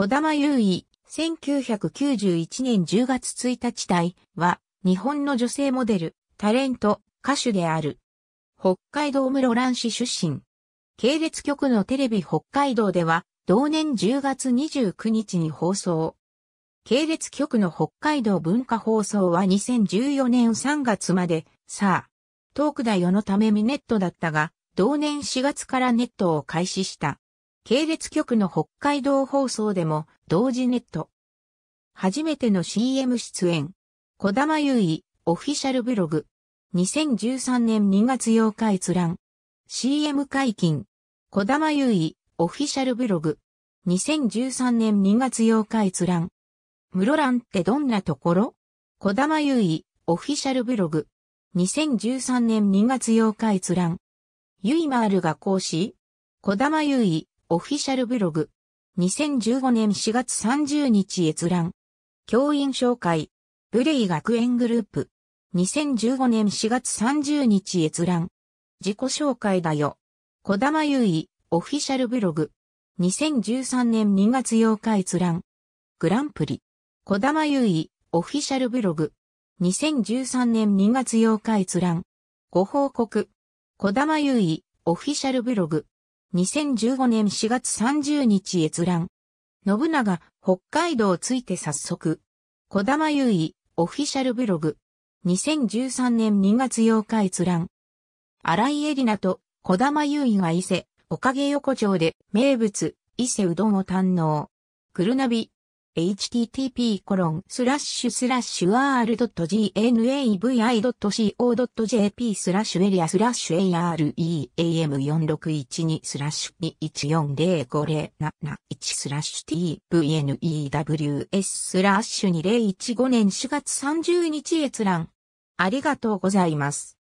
小玉優衣、1991年10月1日台は、日本の女性モデル、タレント、歌手である。北海道室蘭市出身。系列局のテレビ北海道では、同年10月29日に放送。系列局の北海道文化放送は2014年3月まで、さあ、トークだよのためミネットだったが、同年4月からネットを開始した。系列局の北海道放送でも同時ネット。初めての CM 出演。小玉優衣、オフィシャルブログ。2013年2月8日閲覧。CM 解禁。小玉優衣、オフィシャルブログ。2013年2月8日閲覧。室蘭ってどんなところ小玉優衣、オフィシャルブログ。2013年2月8日閲覧。ゆいまるが講師小玉優衣、オフィシャルブログ。2015年4月30日閲覧。教員紹介。ブレイ学園グループ。2015年4月30日閲覧。自己紹介だよ。小玉優衣、オフィシャルブログ。2013年2月8日閲覧。グランプリ。小玉優衣、オフィシャルブログ。2013年2月8日閲覧。ご報告。小玉優衣、オフィシャルブログ。2015年4月30日閲覧。信長、北海道ついて早速。小玉優衣、オフィシャルブログ。2013年2月8日閲覧。荒井絵里奈と小玉優衣が伊勢、おかげ横丁で名物、伊勢うどんを堪能。くるなび、http://r.gnavi.co.jp スラッシュエリアスラッシュ aream4612 スラッシュ2 1 4 0 5 0 7 7スラッシュ tvnews スラッシュ2015年4月30日閲覧。ありがとうございます。